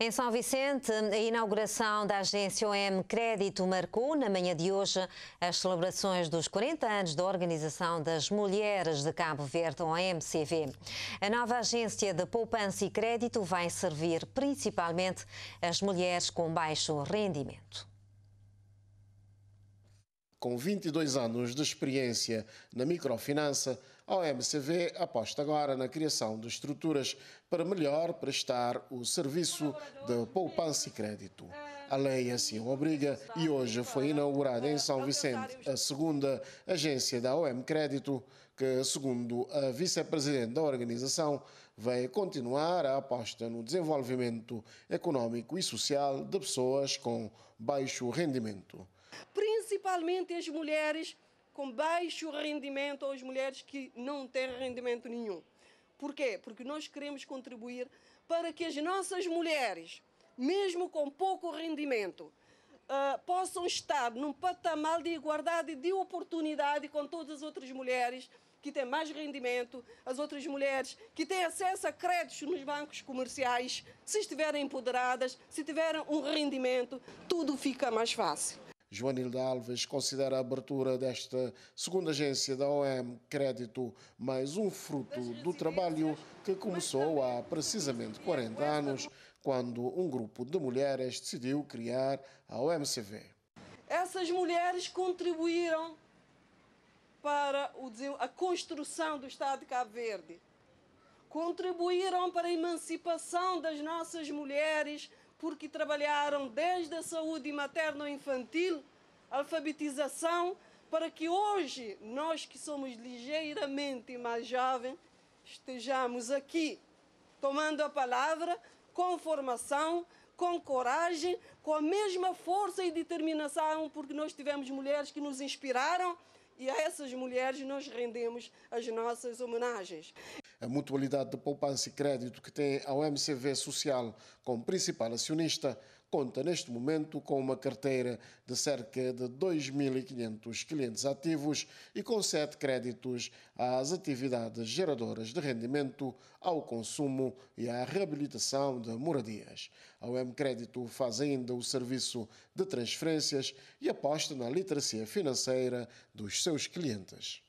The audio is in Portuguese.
Em São Vicente, a inauguração da agência OM Crédito marcou, na manhã de hoje, as celebrações dos 40 anos da Organização das Mulheres de Cabo Verde, OMCV. A nova agência de poupança e crédito vai servir principalmente as mulheres com baixo rendimento. Com 22 anos de experiência na microfinança, a OMCV aposta agora na criação de estruturas para melhor prestar o serviço de poupança e crédito. A lei assim o obriga e hoje foi inaugurada em São Vicente a segunda agência da OM Crédito, que, segundo a vice-presidente da organização, vai continuar a aposta no desenvolvimento econômico e social de pessoas com baixo rendimento. Principalmente as mulheres com baixo rendimento ou as mulheres que não têm rendimento nenhum. Porquê? Porque nós queremos contribuir para que as nossas mulheres, mesmo com pouco rendimento, uh, possam estar num patamar de igualdade de oportunidade com todas as outras mulheres que têm mais rendimento, as outras mulheres que têm acesso a créditos nos bancos comerciais, se estiverem empoderadas, se tiverem um rendimento, tudo fica mais fácil. Joanilda Alves considera a abertura desta segunda agência da OM Crédito mais um fruto do trabalho que começou há precisamente 40 anos, quando um grupo de mulheres decidiu criar a OMCV. Essas mulheres contribuíram para a construção do Estado de Cabo Verde contribuíram para a emancipação das nossas mulheres, porque trabalharam desde a saúde materno-infantil, alfabetização, para que hoje nós que somos ligeiramente mais jovens estejamos aqui tomando a palavra com formação, com coragem, com a mesma força e determinação, porque nós tivemos mulheres que nos inspiraram e a essas mulheres nós rendemos as nossas homenagens. A mutualidade de poupança e crédito que tem a OMCV Social como principal acionista conta neste momento com uma carteira de cerca de 2.500 clientes ativos e concede créditos às atividades geradoras de rendimento, ao consumo e à reabilitação de moradias. A OM Crédito faz ainda o serviço de transferências e aposta na literacia financeira dos seus clientes.